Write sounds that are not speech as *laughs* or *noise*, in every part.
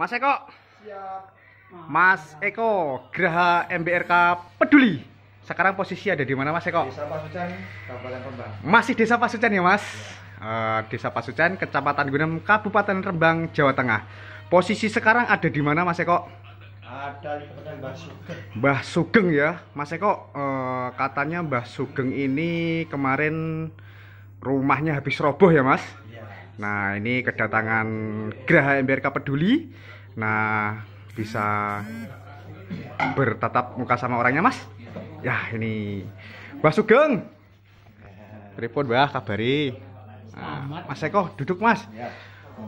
Mas Eko. Siap. Mas Eko, Geraha MBRK Peduli. Sekarang posisi ada di mana Mas Eko? Desa Pasucan, Kabupaten Rembang. Masih Desa Pasucan ya Mas? Ya. Uh, Desa Pasucan, Kecamatan Gunem, Kabupaten Rembang, Jawa Tengah. Posisi sekarang ada di mana Mas Eko? ada di Kabupaten Mbah Sugeng. Mbah Sugeng ya, Mas Eko. uh, katanya Mbah Sugeng ini kemarin rumahnya habis roboh ya, Mas? Nah, ini kedatangan Geraha MBRK Peduli. Nah, bisa bertatap muka sama orangnya, Mas. Ya, ini Mbah Sugeng. Pripun, Mbah, kabari. Nah, mas Eko, duduk, Mas. Ya,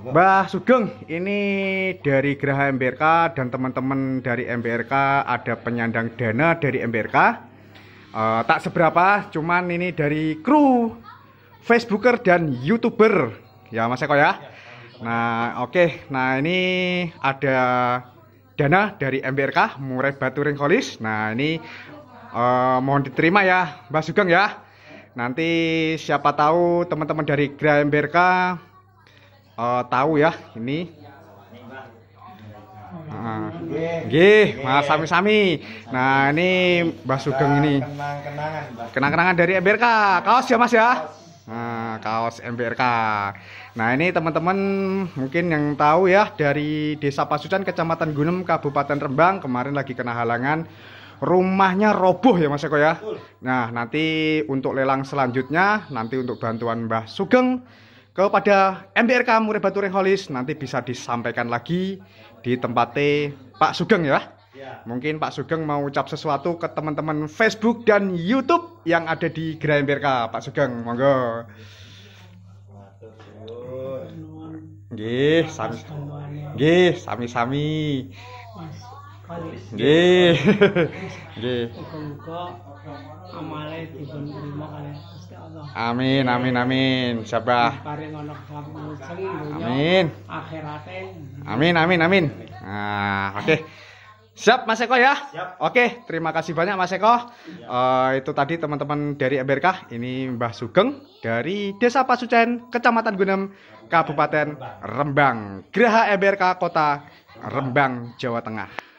Mbah Sugeng, ini dari Geraha MBRK dan teman-teman dari MBRK ada penyandang dana dari MBRK. Uh, eh, tak seberapa, cuman ini dari kru Facebooker dan YouTuber ya Mas Eko ya. Nah, oke. Okay. Nah, ini ada dana dari MBRK Murai Batu Ringkolis. Nah, ini uh, mohon diterima ya, Mbak Sugeng ya. Nanti siapa tahu teman-teman dari Gra MBRK uh, eh, tahu ya ini. Nah, Gih, Mas Sami-Sami. Nah, ini Mbak Sugeng ini. Kenang-kenangan dari MBRK. Kaos ya, Mas ya. Nah, kaos MPRK. Nah, ini teman-teman mungkin yang tahu ya dari Desa Pasucan, Kecamatan Gunem, Kabupaten Rembang kemarin lagi kena halangan rumahnya roboh ya Mas Eko ya. Nah, nanti untuk lelang selanjutnya nanti untuk bantuan Mbah Sugeng kepada MPRK Murai Batu Holis nanti bisa disampaikan lagi di tempat Pak Sugeng ya. Iya. Mungkin Pak Sugeng mau ucap sesuatu ke teman-teman Facebook dan YouTube yang ada di Gerai MPRK. Pak Sugeng, monggo. gih sami. gih sami-sami. gih *laughs* gih Amin amin amin. Sabah. Paring ana Amin. Amin amin amin. Ah, oke. Okay. Siap Mas Eko ya? Siap. Oke, terima kasih banyak Mas Eko. Ya. Uh, itu tadi teman-teman dari MBRK. Ini Mbah Sugeng dari Desa Pasucen, Kecamatan Gunem, Kabupaten Rembang. Geraha MBRK Kota Rembang, Jawa Tengah.